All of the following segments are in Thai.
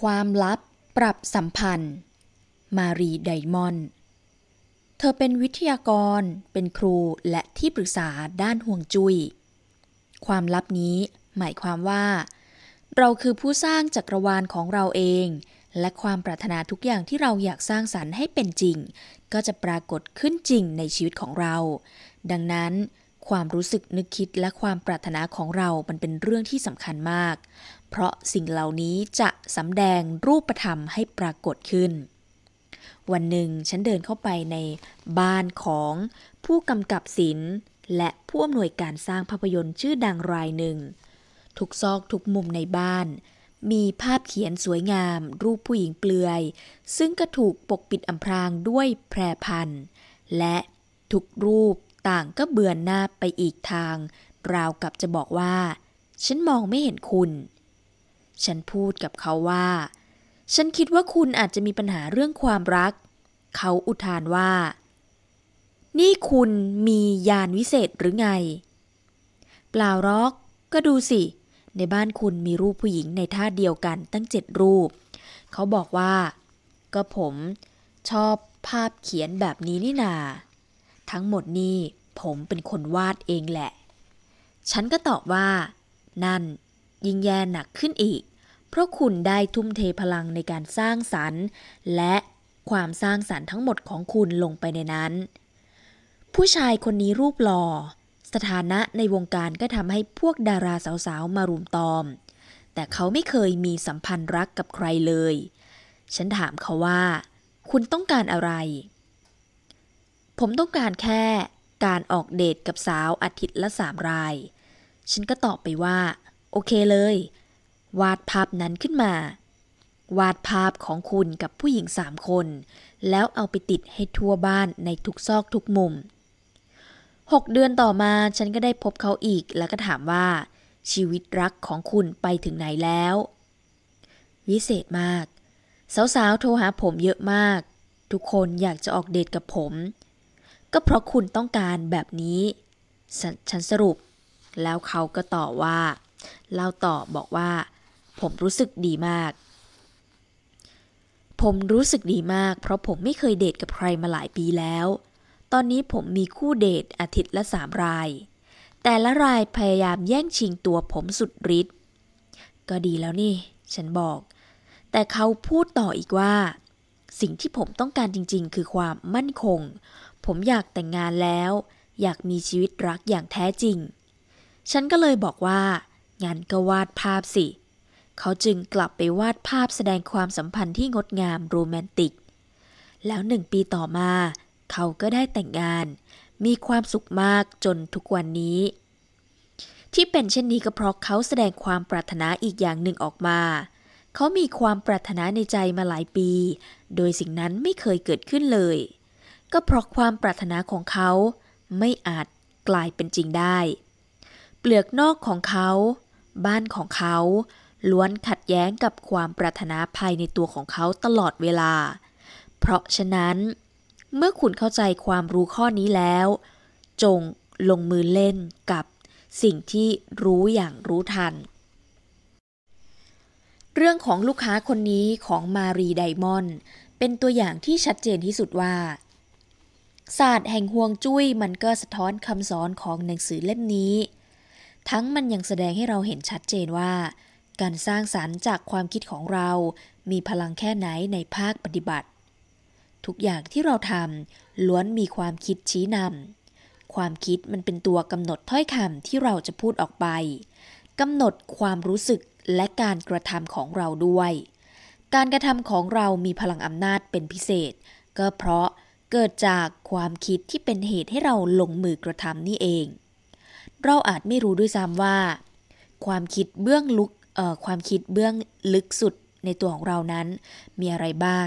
ความลับปรับสัมพันธ์ มารี ไดมอนด์ เธอเป็นวิทยากร เป็นครูและที่ปรึกษาด้านห่วงจุย้ยความลับนี้หมายความว่า เราคือผู้สร้างจักรวาลของเราเอง และความปรารถนาทุกอย่างที่เราอยากสร้างสรรค์ให้เป็นจริง ก็จะปรากฏขึ้นจริงในชีวิตของเรา ดังนั้น ความรู้สึกนึกคิดและความปรารถนาของเรามันเป็นเรื่องที่สำคัญมากเพราะสิ่งเหล่านี้จะสำแดงรูปธรรมให้ปรากฏขึ้น วันหนึ่งฉันเดินเข้าไปในบ้านของผู้กำกับศิลป์และผู้อำนวยการสร้างภาพยนตร์ชื่อดังรายหนึ่ง ทุกซอกทุกมุมในบ้าน มีภาพเขียนสวยงาม รูปผู้หญิงเปลือย ซึ่งก็ถูกปกปิดอำพรางด้วยแพรพันและทุกรูปต่างก็เบือนหน้าไปอีกทาง ราวกับจะบอกว่าฉันมองไม่เห็นคุณฉันพูดกับเขาว่า ฉันคิดว่าคุณอาจจะมีปัญหาเรื่องความรัก เขาอุทานว่า นี่คุณมียานวิเศษหรือไง เปล่ารอกก็ดูสิ ในบ้านคุณมีรูปผู้หญิงในท่าเดียวกันตั้งเจ็ดรูป เขาบอกว่า ก็ผมชอบภาพเขียนแบบนี้นี่นา ทั้งหมดนี่ผมเป็นคนวาดเองแหละ ฉันก็ตอบว่า นั่นยิ่งแย่หนักขึ้นอีกเพราะคุณได้ทุ่มเทพลังในการสร้างสรรค์ และความสร้างสรรค์ทั้งหมดของคุณลงไปในนั้น ผู้ชายคนนี้รูปหลอ่อ สถานะในวงการก็ทำให้พวกดาราสาวๆ มารุมตอม แต่เขาไม่เคยมีสัมพันธ์รักกับใครเลย ฉันถามเขาว่า คุณต้องการอะไร ผมต้องการแค่การออกเดทกับสาวอาทิตย์ ละสามราย ฉันก็ตอบไปว่า โอเคเลยวาดภาพนั้นขึ้นมา วาดภาพของคุณกับผู้หญิงสามคน แล้วเอาไปติดให้ทั่วบ้านในทุกซอกทุกมุมหกเดือนต่อมาฉันก็ได้พบเขาอีกแล้วก็ถามว่า ชีวิตรักของคุณไปถึงไหนแล้ว วิเศษมาก สาวๆโทรหาผมเยอะมาก ทุกคนอยากจะออกเดทกับผม ก็เพราะคุณต้องการแบบนี้ฉฉันสรุป แล้วเขาก็ตอบว่าเล่าต่อบอกว่าผมรู้สึกดีมาก ผมรู้สึกดีมาก เพราะผมไม่เคยเดทกับใครมาหลายปีแล้ว ตอนนี้ผมมีคู่เดทอาทิตย์ละสามราย แต่ละรายพยายามแย่งชิงตัวผมสุดฤทธิ์ ก็ดีแล้วนี่ ฉันบอก แต่เขาพูดต่ออีกว่า สิ่งที่ผมต้องการจริงๆ คือความมั่นคง ผมอยากแต่งงานแล้ว อยากมีชีวิตรักอย่างแท้จริง ฉันก็เลยบอกว่างานก็วาดภาพสิเเขาจึงกลับไปวาดภาพแสดงความสัมพันธ์ที่งดงามโรแมนติก แล้วหนึ่งปีต่อมา เขาก็ได้แต่งงาน มีความสุขมากจนทุกวันนี้ ที่เป็นเช่นนี้ก็เพราะเขาแสดงความปรารถนาอีกอย่างหนึ่งออกมา เขามีความปรารถนาในใจมาหลายปี โดยสิ่งนั้นไม่เคยเกิดขึ้นเลย ก็เพราะความปรารถนาของเขาไม่อาจกลายเป็นจริงได้ เปลือกนอกของเขา บ้านของเขาล้วนขัดแย้งกับความปรารถนาภายในตัวของเขาตลอดเวลา เพราะฉะนั้น เมื่อคุณเข้าใจความรู้ข้อนี้แล้ว จงลงมือเล่นกับสิ่งที่รู้อย่างรู้ทัน เรื่องของลูกค้าคนนี้ของมารีไดมอน์เป็นตัวอย่างที่ชัดเจนที่สุดว่า ศาสตร์แห่งห่วงจุ้ยมันก็สะท้อนคำสอนของหนังสือเล่มนี้ ทั้งมันยังแสดงให้เราเห็นชัดเจนว่าการสร้างสารรค์จากความคิดของเรา มีพลังแค่ไหนในภาคปฏิบัติ ทุกอย่างที่เราทำล้วนมีความคิดชี้นำความคิดมันเป็นตัวกำหนดถ้อยคำที่เราจะพูดออกไปกำหนดความรู้สึกและการกระทำของเราด้วย การกระทำของเรามีพลังอำนาจเป็นพิเศษ ก็เพราะเกิดจากความคิดที่เป็นเหตุให้เราลงมือกระทำนี่เอง เราอาจไม่รู้ด้วยซ้ำว่า ความคิดเบื้องลึกความคิดเบื้องลึกสุดในตัวของเรานั้นมีอะไรบ้าง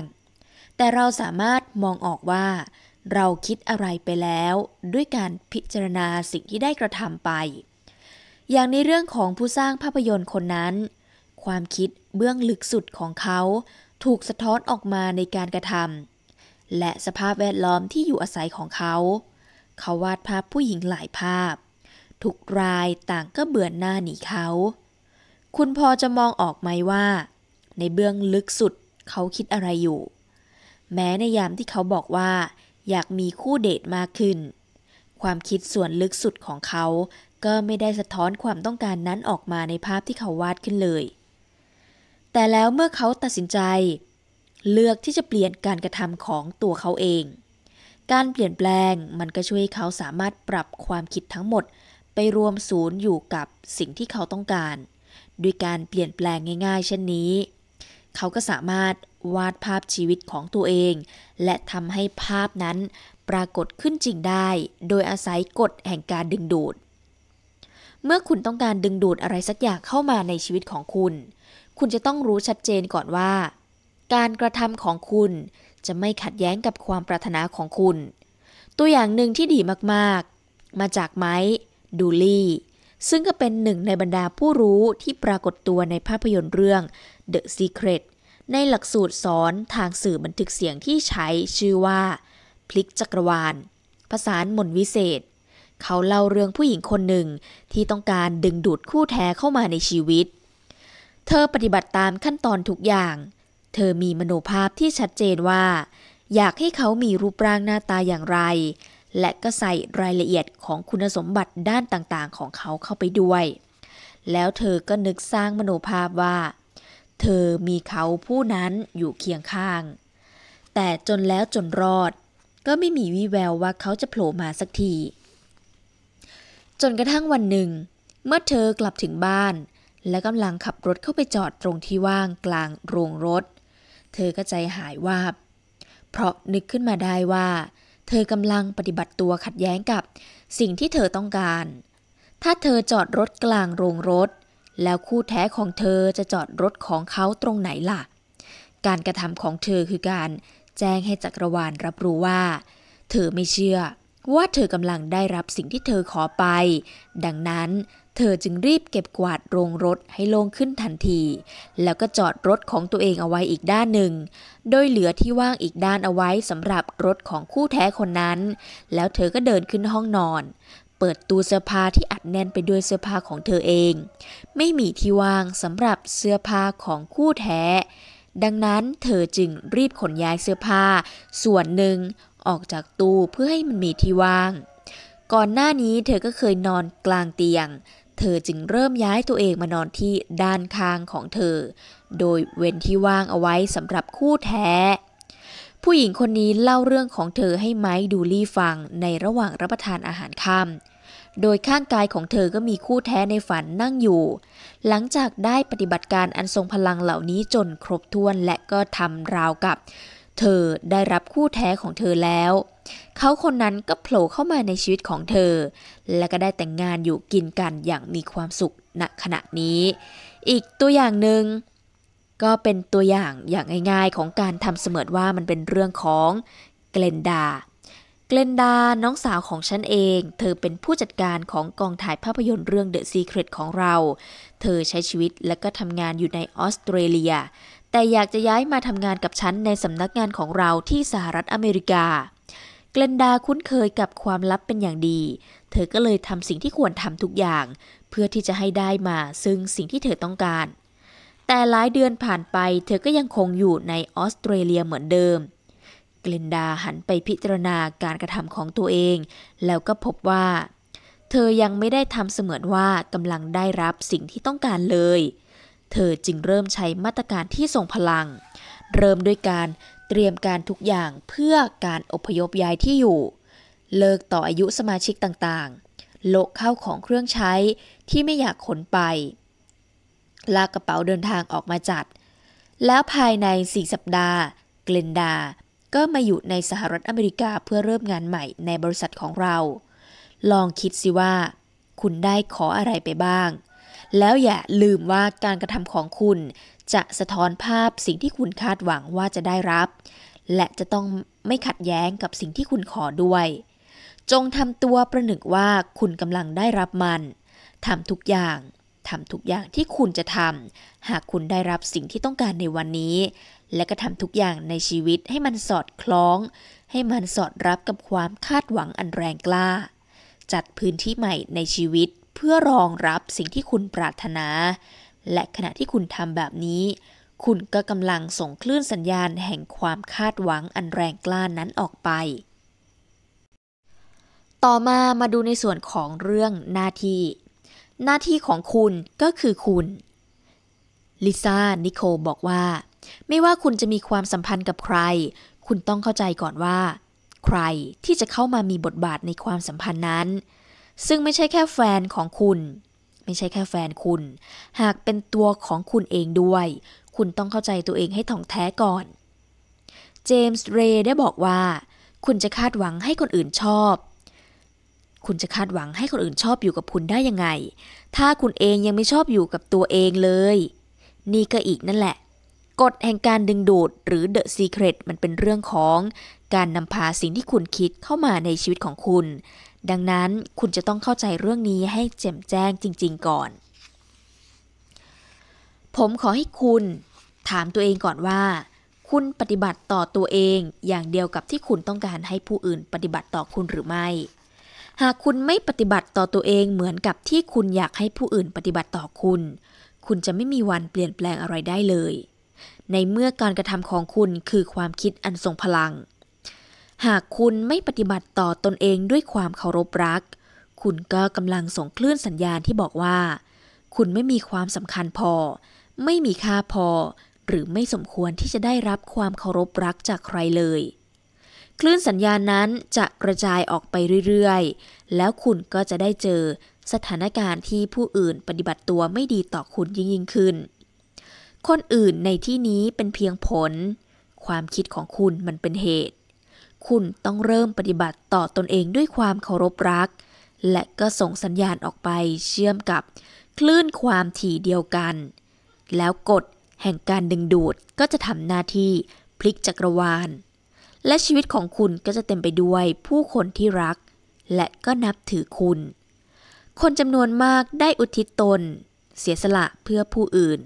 แต่เราสามารถมองออกว่า เราคิดอะไรไปแล้ว ด้วยการพิจารณาสิ่งที่ได้กระทำไป อย่างในเรื่องของผู้สร้างภาพยนตร์คนนั้น ความคิดเบื้องลึกสุดของเขาถูกสะท้อนออกมาในการกระทำและสภาพแวดล้อมที่อยู่อาศัยของเขา เขาวาดภาพผู้หญิงหลายภาพ ทุกรายต่างก็เบื่อหน้าหนีเขาคุณพอจะมองออกไหมว่า ในเบื้องลึกสุดเขาคิดอะไรอยู่ แม้ในยามที่เขาบอกว่า อยากมีคู่เดทมากขึ้น ความคิดส่วนลึกสุดของเขาก็ไม่ได้สะท้อนความต้องการนั้นออกมาในภาพที่เขาวาดขึ้นเลย แต่แล้วเมื่อเขาตัดสินใจ เลือกที่จะเปลี่ยนการกระทำของตัวเขาเอง การเปลี่ยนแปลงมันก็ช่วยเขาสามารถปรับความคิดทั้งหมดไปรวมศูนย์อยู่กับสิ่งที่เขาต้องการด้วยการเปลี่ยนแปลงง่ายๆเช่นนี้ เขาก็สามารถวาดภาพชีวิตของตัวเอง และทำให้ภาพนั้นปรากฏขึ้นจริงได้ โดยอาศัยกฎแห่งการดึงดูด เมื่อคุณต้องการดึงดูดอะไรสักอย่างเข้ามาในชีวิตของคุณ คุณจะต้องรู้ชัดเจนก่อนว่า การกระทำของคุณ จะไม่ขัดแย้งกับความปรารถนาของคุณ ตัวอย่างหนึ่งที่ดีมากๆ มาจากไม้ดูลี่ซึ่งก็เป็นหนึ่งในบรรดาผู้รู้ที่ปรากฏตัวในภาพยนตร์เรื่อง The Secret ในหลักสูตรสอนทางสื่อบันทึกเสียงที่ใช้ชื่อว่า พลิกจักรวาลภาษาหมนวิเศษ เขาเล่าเรื่องผู้หญิงคนหนึ่งที่ต้องการดึงดูดคู่แท้เข้ามาในชีวิต เธอปฏิบัติตามขั้นตอนทุกอย่าง เธอมีมโนภาพที่ชัดเจนว่า อยากให้เขามีรูปร่างหน้าตาอย่างไรและก็ใส่รายละเอียดของคุณสมบัติด้านต่างๆ ของเขาเข้าไปด้วย แล้วเธอก็นึกสร้างมโนภาพว่า เธอมีเขาผู้นั้นอยู่เคียงข้าง แต่จนแล้วจนรอด ก็ไม่มีวี่แววว่าเขาจะโผล่มาสักที จนกระทั่งวันหนึ่ง เมื่อเธอกลับถึงบ้าน และกำลังขับรถเข้าไปจอดตรงที่ว่างกลางโรงรถ เธอก็ใจหายวาบเพราะนึกขึ้นมาได้ว่าเธอกำลังปฏิบัติตัวขัดแย้งกับสิ่งที่เธอต้องการ ถ้าเธอจอดรถกลางโรงรถ แล้วคู่แท้ของเธอจะจอดรถของเขาตรงไหนล่ะ การกระทำของเธอคือการแจ้งให้จักรวาลรับรู้ว่า เธอไม่เชื่อว่าเธอกำลังได้รับสิ่งที่เธอขอไป ดังนั้นเธอจึงรีบเก็บกวาดโรงรถให้โล่งขึ้นทันที แล้วก็จอดรถของตัวเองเอาไว้อีกด้านหนึ่ง โดยเหลือที่ว่างอีกด้านเอาไว้สำหรับรถของคู่แท้คนนั้น แล้วเธอก็เดินขึ้นห้องนอน เปิดตู้เสื้อผ้าที่อัดแน่นไปด้วยเสื้อผ้าของเธอเอง ไม่มีที่ว่างสำหรับเสื้อผ้าของคู่แท้ ดังนั้นเธอจึงรีบขนย้ายเสื้อผ้า ส่วนหนึ่ง ออกจากตู้เพื่อให้มันมีที่ว่าง ก่อนหน้านี้เธอก็เคยนอนกลางเตียงเธอจึงเริ่มย้ายตัวเองมานอนที่ด้านข้างของเธอ โดยเว้นที่ว่างเอาไว้สำหรับคู่แท้ ผู้หญิงคนนี้เล่าเรื่องของเธอให้ไมค์ดูลี่ฟังในระหว่างรับประทานอาหารค่ำโดยข้างกายของเธอก็มีคู่แท้ในฝันนั่งอยู่ หลังจากได้ปฏิบัติการอันทรงพลังเหล่านี้จนครบถ้วนและก็ทำราวกับ เธอได้รับคู่แท้ของเธอแล้วเขาคนนั้นก็โผล่เข้ามาในชีวิตของเธอ และก็ได้แต่งงานอยู่กินกันอย่างมีความสุขณขณะนี้ อีกตัวอย่างหนึ่งก็เป็นตัวอย่างอย่างง่ายๆของการทำเสมือนว่ามันเป็นเรื่องของเกลนดา เกลนดาน้องสาวของฉันเอง เธอเป็นผู้จัดการของกองถ่ายภาพยนตร์เรื่อง The Secret ของเรา เธอใช้ชีวิตและก็ทำงานอยู่ในออสเตรเลีย แต่อยากจะย้ายมาทำงานกับฉันในสำนักงานของเราที่สหรัฐอเมริกาเกลนดาคุ้นเคยกับความลับเป็นอย่างดี เธอก็เลยทำสิ่งที่ควรทำทุกอย่าง เพื่อที่จะให้ได้มาซึ่งสิ่งที่เธอต้องการ แต่หลายเดือนผ่านไป เธอก็ยังคงอยู่ในออสเตรเลียเหมือนเดิมเกลนดาหันไปพิจารณาการกระทำของตัวเอง แล้วก็พบว่า เธอยังไม่ได้ทำเสมือนว่ากำลังได้รับสิ่งที่ต้องการเลย เธอจึงเริ่มใช้มาตรการที่ทรงพลัง เริ่มด้วยการเตรียมการทุกอย่างเพื่อการอพยพย้ายที่อยู่ เลิกต่ออายุสมาชิกต่างๆ โลกเข้าของเครื่องใช้ที่ไม่อยากขนไป ลากกระเป๋าเดินทางออกมาจัด แล้วภายใน4สัปดาห์ เกลนดา ก็มาอยู่ในสหรัฐอเมริกาเพื่อเริ่มงานใหม่ในบริษัทของเรา ลองคิดสิว่า คุณได้ขออะไรไปบ้าง แล้วอย่าลืมว่าการกระทำของคุณจะสะท้อนภาพสิ่งที่คุณคาดหวังว่าจะได้รับ และจะต้องไม่ขัดแย้งกับสิ่งที่คุณขอด้วย จงทำตัวประหนึ่งว่าคุณกำลังได้รับมันทำทุกอย่างทำทุกอย่างที่คุณจะทำหากคุณได้รับสิ่งที่ต้องการในวันนี้ และก็ทำทุกอย่างในชีวิตให้มันสอดคล้อง ให้มันสอดรับกับความคาดหวังอันแรงกล้า จัดพื้นที่ใหม่ในชีวิต เพื่อรองรับสิ่งที่คุณปรารถนาและขณะที่คุณทำแบบนี้ คุณก็กำลังส่งคลื่นสัญญาณแห่งความคาดหวังอันแรงกล้านั้นออกไป ต่อมามาดูในส่วนของเรื่องหน้าที่ หน้าที่ของคุณก็คือคุณ ลิซ่า นิโคบอกว่า ไม่ว่าคุณจะมีความสัมพันธ์กับใคร คุณต้องเข้าใจก่อนว่า ใครที่จะเข้ามามีบทบาทในความสัมพันธ์นั้น ซึ่งไม่ใช่แค่แฟนของคุณไม่ใช่แค่แฟนคุณ หากเป็นตัวของคุณเองด้วย คุณต้องเข้าใจตัวเองให้ถ่องแท้ก่อน เจมส์ เรย์ได้บอกว่า คุณจะคาดหวังให้คนอื่นชอบ คุณจะคาดหวังให้คนอื่นชอบอยู่กับคุณได้ยังไง ถ้าคุณเองยังไม่ชอบอยู่กับตัวเองเลย นี่ก็อีกนั่นแหละ กฎแห่งการดึงดูดหรือ The Secret มันเป็นเรื่องของการนำพาสิ่งที่คุณคิดเข้ามาในชีวิตของคุณดังนั้นคุณจะต้องเข้าใจเรื่องนี้ให้แจ่มแจ้งจริงๆก่อน ผมขอให้คุณถามตัวเองก่อนว่า คุณปฏิบัติต่อตัวเองอย่างเดียวกับที่คุณต้องการให้ผู้อื่นปฏิบัติต่อคุณหรือไม่ หากคุณไม่ปฏิบัติต่อตัวเองเหมือนกับที่คุณอยากให้ผู้อื่นปฏิบัติต่อคุณ คุณจะไม่มีวันเปลี่ยนแปลงอะไรได้เลย ในเมื่อการกระทำของคุณคือความคิดอันทรงพลังหากคุณไม่ปฏิบัติต่อตนเองด้วยความเคารพรัก คุณก็กำลังส่งคลื่นสัญญาณที่บอกว่า คุณไม่มีความสำคัญพอ ไม่มีค่าพอ หรือไม่สมควรที่จะได้รับความเคารพรักจากใครเลย คลื่นสัญญาณนั้นจะกระจายออกไปเรื่อยๆ แล้วคุณก็จะได้เจอสถานการณ์ที่ผู้อื่นปฏิบัติตัวไม่ดีต่อคุณยิ่งยิ่งขึ้น คนอื่นในที่นี้เป็นเพียงผล ความคิดของคุณมันเป็นเหตุคุณต้องเริ่มปฏิบัติต่อตอนเองด้วยความเคารพรัก และก็ส่งสัญญาณออกไป เชื่อมกับ คลื่นความถี่เดียวกัน แล้วกฎแห่งการดึงดูดก็จะทำหน้าที่พลิกจักรวาล และชีวิตของคุณก็จะเต็มไปด้วยผู้คนที่รัก และก็นับถือคุณ คนจำนวนมากได้อุทิศตน เสียสละเพื่อผู้อื่น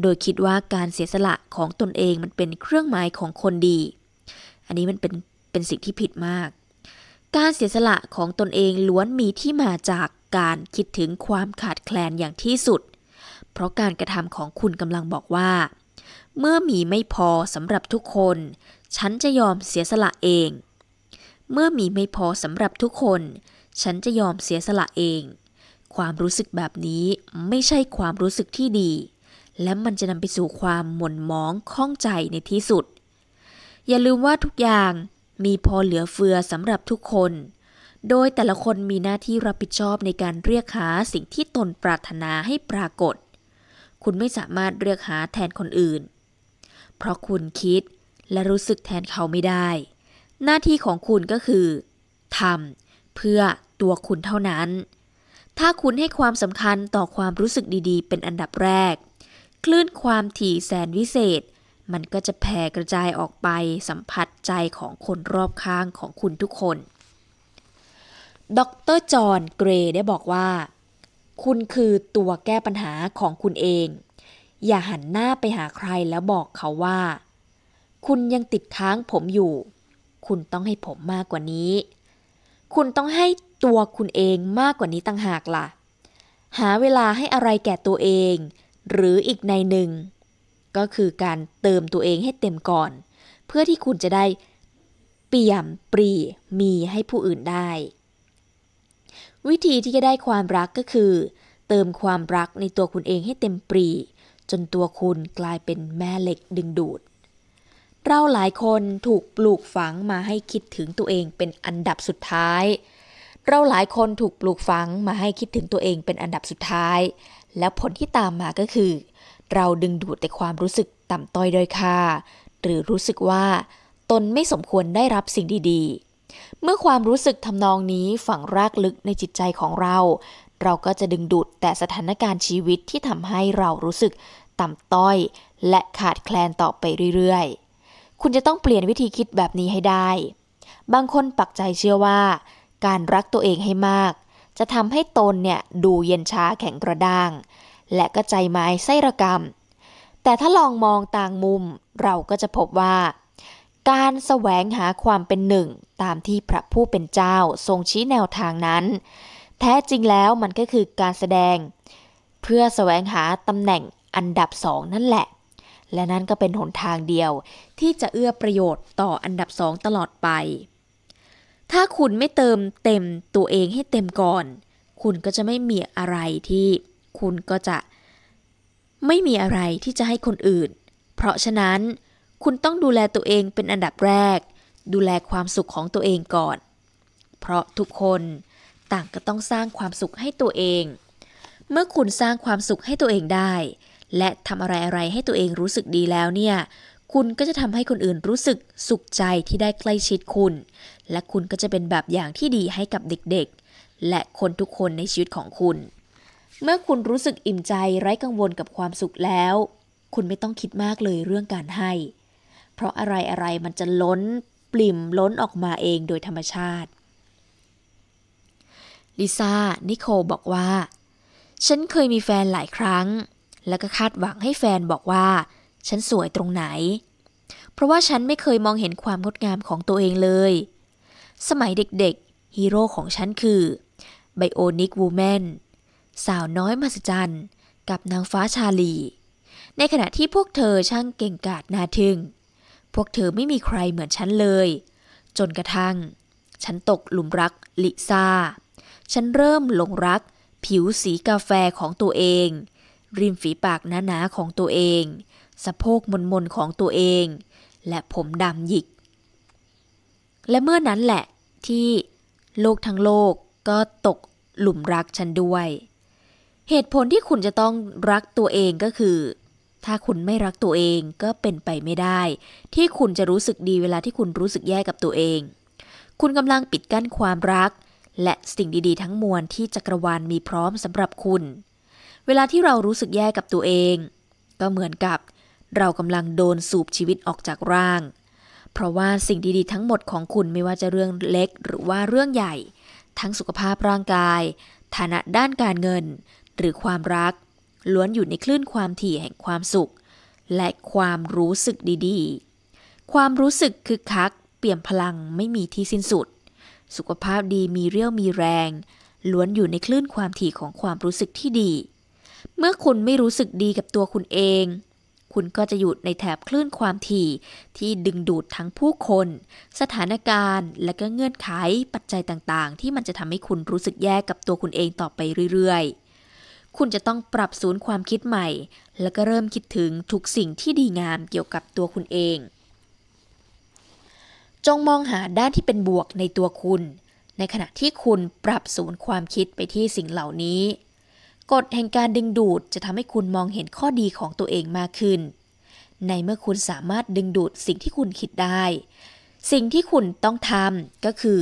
โดยคิดว่าการเสียสละของตนเองมันเป็นเครื่องหมายของคนดี อันนี้มันเป็นเป็นสิ่งที่ผิดมาก การเสียสละของตนเองล้วนมีที่มาจากการคิดถึงความขาดแคลนอย่างที่สุด เพราะการกระทำของคุณกำลังบอกว่า เมื่อมีไม่พอสำหรับทุกคน ฉันจะยอมเสียสละเอง เมื่อมีไม่พอสำหรับทุกคน ฉันจะยอมเสียสละเอง ความรู้สึกแบบนี้ไม่ใช่ความรู้สึกที่ดี และมันจะนำไปสู่ความหม่นหมองข้องใจในที่สุด อย่าลืมว่าทุกอย่างมีพอเหลือเฟือสำหรับทุกคน โดยแต่ละคนมีหน้าที่รับผิดชอบในการเรียกหาสิ่งที่ตนปรารถนาให้ปรากฏ คุณไม่สามารถเรียกหาแทนคนอื่น เพราะคุณคิดและรู้สึกแทนเขาไม่ได้ หน้าที่ของคุณก็คือทำเพื่อตัวคุณเท่านั้น ถ้าคุณให้ความสำคัญต่อความรู้สึกดีๆ เป็นอันดับแรก คลื่นความถี่แสนวิเศษมันก็จะแผ่กระจายออกไปสัมผัสใจของคนรอบข้างของคุณทุกคน ดรจอห์นเกรย์ได้บอกว่า คุณคือตัวแก้ปัญหาของคุณเอง อย่าหันหน้าไปหาใครแล้วบอกเขาว่า คุณยังติดค้างผมอยู่ คุณต้องให้ผมมากกว่านี้ คุณต้องให้ตัวคุณเองมากกว่านี้ต่างหากละ่ะ หาเวลาให้อะไรแก่ตัวเอง หรืออีกในหนึ่งก็คือการเติมตัวเองให้เต็มก่อน เพื่อที่คุณจะได้เปี่ยมปรีมีให้ผู้อื่นได้ วิธีที่จะได้ความรักก็คือ เติมความรักในตัวคุณเองให้เต็มปรีจนตัวคุณกลายเป็นแม่เหล็กดึงดูดเราหลายคนถูกปลูกฝังมาให้คิดถึงตัวเองเป็นอันดับสุดท้าย เราหลายคนถูกปลูกฝังมาให้คิดถึงตัวเองเป็นอันดับสุดท้าย แล้วผลที่ตามมาก็คือเราดึงดูดแต่ความรู้สึกต่ำต้อยด้อยค่าหรือรู้สึกว่า ตนไม่สมควรได้รับสิ่งดีๆ เมื่อความรู้สึกทำนองนี้ฝังรากลึกในจิตใจของเรา เราก็จะดึงดูดแต่สถานการณ์ชีวิตที่ทำให้เรารู้สึกต่ำต้อย และขาดแคลนต่อไปเรื่อยๆ คุณจะต้องเปลี่ยนวิธีคิดแบบนี้ให้ได้ บางคนปักใจเชื่อว่าการรักตัวเองให้มาก จะทำให้ตนเนี่ยดูเย็นชาแข็งกระด้างและก็ใจไม้ไส้ระกรรม แต่ถ้าลองมองต่างมุมเราก็จะพบว่า การแสวงหาความเป็นหนึ่ง ตามที่พระผู้เป็นเจ้าทรงชี้แนวทางนั้น แท้จริงแล้วมันก็คือการแสดง เพื่อแสวงหาตำแหน่งอันดับสองนั่นแหละ และนั่นก็เป็นหนทางเดียว ที่จะเอื้อประโยชน์ต่ออันดับสองตลอดไป ถ้าคุณไม่เติมเต็มตัวเองให้เต็มก่อน คุณก็จะไม่มีอะไรที่คุณก็จะไม่มีอะไรที่จะให้คนอื่น เพราะฉะนั้น คุณต้องดูแลตัวเองเป็นอันดับแรก ดูแลความสุขของตัวเองก่อน เพราะทุกคนต่างก็ต้องสร้างความสุขให้ตัวเอง เมื่อคุณสร้างความสุขให้ตัวเองได้ และทำอะไรอะไรให้ตัวเองรู้สึกดีแล้วเนี่ย คุณก็จะทำให้คนอื่นรู้สึกสุขใจที่ได้ใกล้ชิดคุณ และคุณก็จะเป็นแบบอย่างที่ดีให้กับเด็กๆ และคนทุกคนในชีวิตของคุณเมื่อคุณรู้สึกอิ่มใจไร้กังวลกับความสุขแล้ว คุณไม่ต้องคิดมากเลยเรื่องการให้ เพราะอะไรอะไรมันจะล้น ปลิ่มล้นออกมาเองโดยธรรมชาติ ลิซ่า นิโคบอกว่า ฉันเคยมีแฟนหลายครั้ง แล้วก็คาดหวังให้แฟนบอกว่า ฉันสวยตรงไหน เพราะว่าฉันไม่เคยมองเห็นความงดงามของตัวเองเลย สมัยเด็กๆ ฮีโร่ของฉันคือ ไบโอนิกวูแมนสาวน้อยมหัศจรรย์กับนางฟ้าชาลี ในขณะที่พวกเธอช่างเก่งกาจนาทึง พวกเธอไม่มีใครเหมือนฉันเลย จนกระทั่งฉันตกหลุมรักลิซ่า ฉันเริ่มหลงรัก ผิวสีกาแฟของตัวเอง ริมฝีปากหนาๆของตัวเอง สะโพกมนๆของตัวเอง และผมดำหยิก และเมื่อนั้นแหละที่ โลกทั้งโลกก็ตกหลุมรักฉันด้วยเหตุผลที่คุณจะต้องรักตัวเองก็คือ ถ้าคุณไม่รักตัวเองก็เป็นไปไม่ได้ ที่คุณจะรู้สึกดีเวลาที่คุณรู้สึกแย่กับตัวเอง คุณกำลังปิดกั้นความรัก และสิ่งดีๆ ทั้งมวลที่จักรวาลมีพร้อมสำหรับคุณ เวลาที่เรารู้สึกแย่กับตัวเอง ก็เหมือนกับเรากำลังโดนสูบชีวิตออกจากร่าง เพราะว่าสิ่งดีๆ ทั้งหมดของคุณไม่ว่าจะเรื่องเล็ก หรือว่าเรื่องใหญ่ ทั้งสุขภาพร่างกาย ฐานะด้านการเงินหรือความรักล้วนอยู่ในคลื่นความถี่แห่งความสุข และความรู้สึกดีๆ ความรู้สึกคึกคัก เปลี่ยมพลังไม่มีที่สิ้นสุด สุขภาพดีมีเรี่ยวมีแรงล้วนอยู่ในคลื่นความถี่ของความรู้สึกที่ดี เมื่อคุณไม่รู้สึกดีกับตัวคุณเอง คุณก็จะอยู่ในแถบคลื่นความถี่ที่ดึงดูดทั้งผู้คน สถานการณ์ และก็เงื่อนไขปัจจัยต่างๆ ที่มันจะทำให้คุณรู้สึกแย่กับตัวคุณเองต่อไปเรื่อยๆคุณจะต้องปรับศูนย์ความคิดใหม่ แล้วก็เริ่มคิดถึงทุกสิ่งที่ดีงามเกี่ยวกับตัวคุณเอง จงมองหาด้านที่เป็นบวกในตัวคุณ ในขณะที่คุณปรับศูนย์ความคิดไปที่สิ่งเหล่านี้ กฎแห่งการดึงดูดจะทำให้คุณมองเห็นข้อดีของตัวเองมากขึ้น ในเมื่อคุณสามารถดึงดูดสิ่งที่คุณคิดได้ สิ่งที่คุณต้องทำก็คือ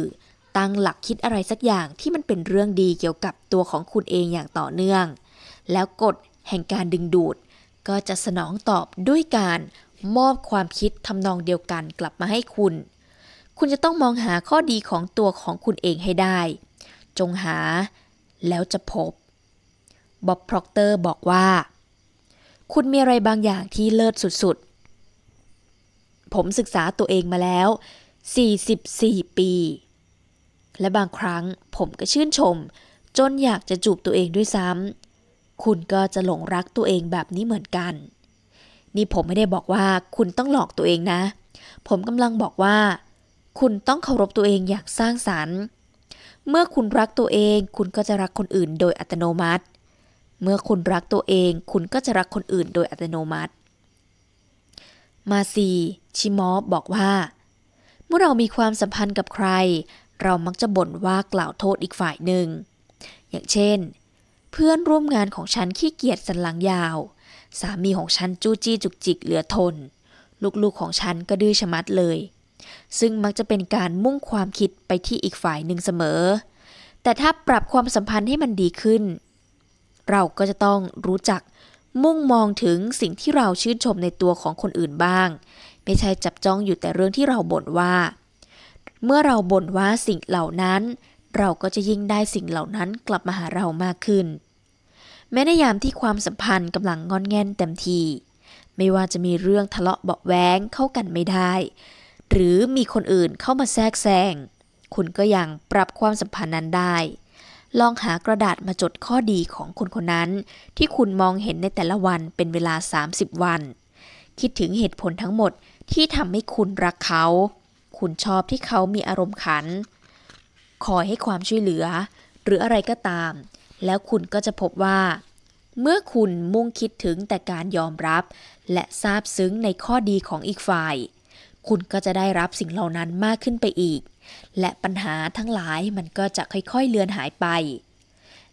ตั้งหลักคิดอะไรสักอย่างที่มันเป็นเรื่องดีเกี่ยวกับตัวของคุณเองอย่างต่อเนื่อง แล้วกฎแห่งการดึงดูด ก็จะสนองตอบด้วยการมอบความคิดทำนองเดียวกันกลับมาให้คุณ คุณจะต้องมองหาข้อดีของตัวของคุณเองให้ได้ จงหาแล้วจะพบบ๊อบพร็อกเตอร์บอกว่า คุณมีอะไรบางอย่างที่เลิศสุดๆ ผมศึกษาตัวเองมาแล้ว 44 ปีและบางครั้ง ผมก็ชื่นชม จนอยากจะจูบตัวเองด้วยซ้ำ คุณก็จะหลงรักตัวเองแบบนี้เหมือนกัน นี่ผมไม่ได้บอกว่าคุณต้องหลอกตัวเองนะ ผมกำลังบอกว่า คุณต้องเคารพตัวเองอย่างสร้างสรรค์ เมื่อคุณรักตัวเอง คุณก็จะรักคนอื่นโดยอัตโนมัติ เมื่อคุณรักตัวเอง คุณก็จะรักคนอื่นโดยอัตโนมัติ มาซีชิมอฟบอกว่าเมื่อเรามีความสัมพันธ์กับใครเรามักจะบ่นว่ากล่าวโทษอีกฝ่ายหนึ่ง อย่างเช่น เพื่อนร่วมงานของฉัน ขี้เกียจสันหลังยาว สามีของฉันจู้จี้จุกจิกเหลือทน ลูกๆของฉัน ก็ดื้อชะมัดเลย ซึ่งมักจะเป็นการมุ่งความคิดไปที่อีกฝ่ายหนึ่งเสมอ แต่ถ้าปรับความสัมพันธ์ให้มันดีขึ้น เราก็จะต้องรู้จักมุ่งมองถึงสิ่งที่เราชื่นชมในตัวของคนอื่นบ้าง ไม่ใช่จับจ้องอยู่แต่เรื่องที่เราบ่นว่าเมื่อเราบ่นว่าสิ่งเหล่านั้น เราก็จะยิ่งได้สิ่งเหล่านั้นกลับมาหาเรามากขึ้น แม้ในยามที่ความสัมพันธ์กำลังงอนแงนเต็มที ไม่ว่าจะมีเรื่องทะเลาะเบาแว้งเข้ากันไม่ได้ หรือมีคนอื่นเข้ามาแทรกแซง คุณก็ยังปรับความสัมพันธ์นั้นได้ ลองหากระดาษมาจดข้อดีของคนคนนั้น ที่คุณมองเห็นในแต่ละวันเป็นเวลา 30 วัน คิดถึงเหตุผลทั้งหมดที่ทำให้คุณรักเขาคุณชอบที่เขามีอารมณ์ขันคอยให้ความช่วยเหลือ หรืออะไรก็ตาม แล้วคุณก็จะพบว่า เมื่อคุณมุ่งคิดถึงแต่การยอมรับ และซาบซึ้งในข้อดีของอีกฝ่าย คุณก็จะได้รับสิ่งเหล่านั้นมากขึ้นไปอีก และปัญหาทั้งหลายมันก็จะค่อยๆเลือนหายไป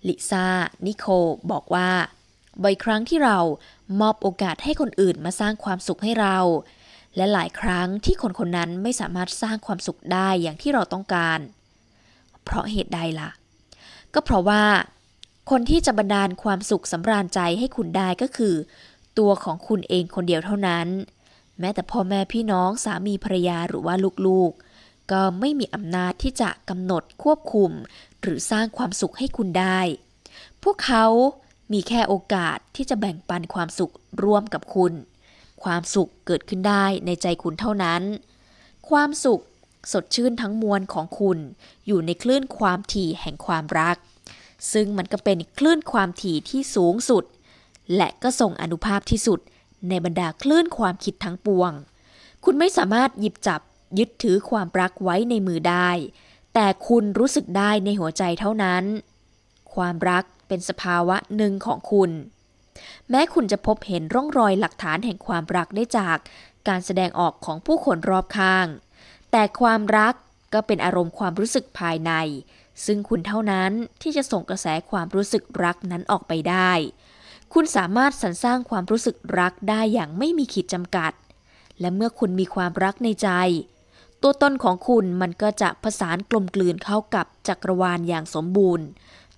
ลิซ่า นิโคบอกว่าบ่อยครั้งที่เรามอบโอกาสให้คนอื่นมาสร้างความสุขให้เราและหลายครั้งที่คนคนนั้นไม่สามารถสร้างความสุขได้อย่างที่เราต้องการ เพราะเหตุใดละ่ะ ก็เพราะว่าคนที่จะบันดาลความสุขสำราญใจให้คุณได้ก็คือ ตัวของคุณเองคนเดียวเท่านั้น แม้แต่พ่อแม่พี่น้องสามีภรรยาหรือว่าลูกๆ ก็ไม่มีอำนาจที่จะกำหนดควบคุมหรือสร้างความสุขให้คุณได้ พวกเขามีแค่โอกาสที่จะแบ่งปันความสุขร่วมกับคุณความสุขเกิดขึ้นได้ในใจคุณเท่านั้น ความสุขสดชื่นทั้งมวลของคุณอยู่ในคลื่นความถี่แห่งความรัก ซึ่งมันก็เป็นคลื่นความถี่ที่สูงสุด และก็ส่งอนุภาพที่สุดในบรรดาคลื่นความคิดทั้งปวง คุณไม่สามารถหยิบจับยึดถือความรักไว้ในมือได้ แต่คุณรู้สึกได้ในหัวใจเท่านั้น ความรักเป็นสภาวะหนึ่งของคุณแม้คุณจะพบเห็นร่องรอยหลักฐานแห่งความรักได้จากการแสดงออกของผู้คนรอบข้าง แต่ความรักก็เป็นอารมณ์ความรู้สึกภายใน ซึ่งคุณเท่านั้นที่จะส่งกระแสความรู้สึกรักนั้นออกไปได้ คุณสามารถสรรสร้างความรู้สึกรักได้อย่างไม่มีขีดจำกัด และเมื่อคุณมีความรักในใจ ตัวตนของคุณมันก็จะผสานกลมกลืนเข้ากับจักรวาลอย่างสมบูรณ์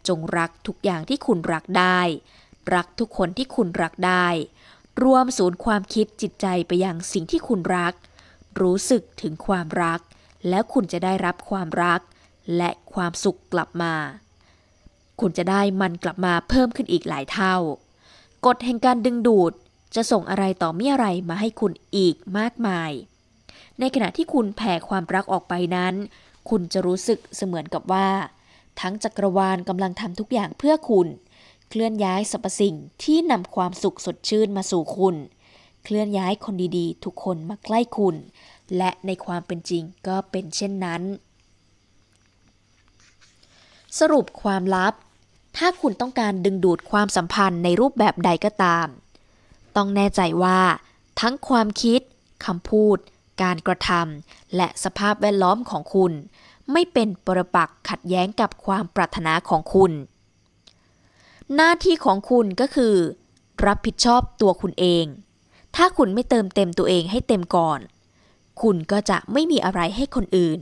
จงรักทุกอย่างที่คุณรักได้รักทุกคนที่คุณรักได้ รวมศูนย์ความคิดจิตใจไปยังสิ่งที่คุณรัก รู้สึกถึงความรัก แล้วคุณจะได้รับความรัก และความสุขกลับมา คุณจะได้มันกลับมาเพิ่มขึ้นอีกหลายเท่ากฎแห่งการดึงดูดจะส่งอะไรต่อมีอะไรมาให้คุณอีกมากมาย ในขณะที่คุณแผ่ความรักออกไปนั้น คุณจะรู้สึกเสมือนกับว่า ทั้งจักรวาลกำลังทำทุกอย่างเพื่อคุณเคลื่อนย้ายสรรพสิ่งที่นำความสุขสดชื่นมาสู่คุณ เคลื่อนย้ายคนดีๆทุกคนมาใกล้คุณ และในความเป็นจริงก็เป็นเช่นนั้น สรุปความลับ ถ้าคุณต้องการดึงดูดความสัมพันธ์ในรูปแบบใดก็ตาม ต้องแน่ใจว่า ทั้งความคิดคำพูด การกระทำ และสภาพแวดล้อมของคุณ ไม่เป็นปรปักขัดแย้งกับความปรารถนาของคุณหน้าที่ของคุณก็คือ รับผิดชอบตัวคุณเอง ถ้าคุณไม่เติมเต็มตัวเองให้เต็มก่อน คุณก็จะไม่มีอะไรให้คนอื่น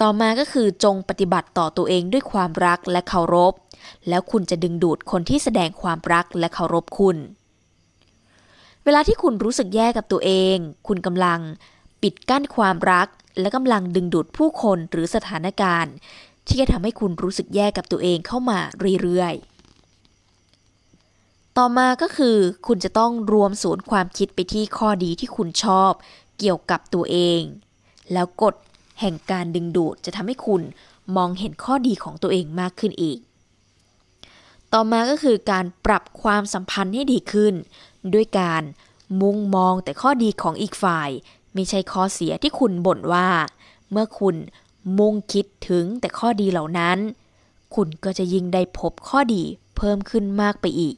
ต่อมาก็คือจงปฏิบัติต่อตัวเองด้วยความรักและเคารพ แล้วคุณจะดึงดูดคนที่แสดงความรักและเคารพคุณ เวลาที่คุณรู้สึกแย่กับตัวเอง คุณกำลังปิดกั้นความรักและกำลังดึงดูดผู้คนหรือสถานการณ์ที่จะทำให้คุณรู้สึกแย่ กับตัวเองเข้ามาเรื่อยๆ ต่อมาก็คือคุณจะต้องรวมศูนย์ความคิดไปที่ข้อดีที่คุณชอบ เกี่ยวกับตัวเอง แล้วกฎแห่งการดึงดูด จะทำให้คุณมองเห็นข้อดีของตัวเองมากขึ้นอีก ต่อมาก็คือการปรับความสัมพันธ์ให้ดีขึ้น ด้วยการมุ่งมองแต่ข้อดีของอีกฝ่าย ไม่ใช่ข้อเสียที่คุณบ่นว่าเมื่อคุณมุ่งคิดถึงแต่ข้อดีเหล่านั้น คุณก็จะยิ่งได้พบข้อดีเพิ่มขึ้นมากไปอีก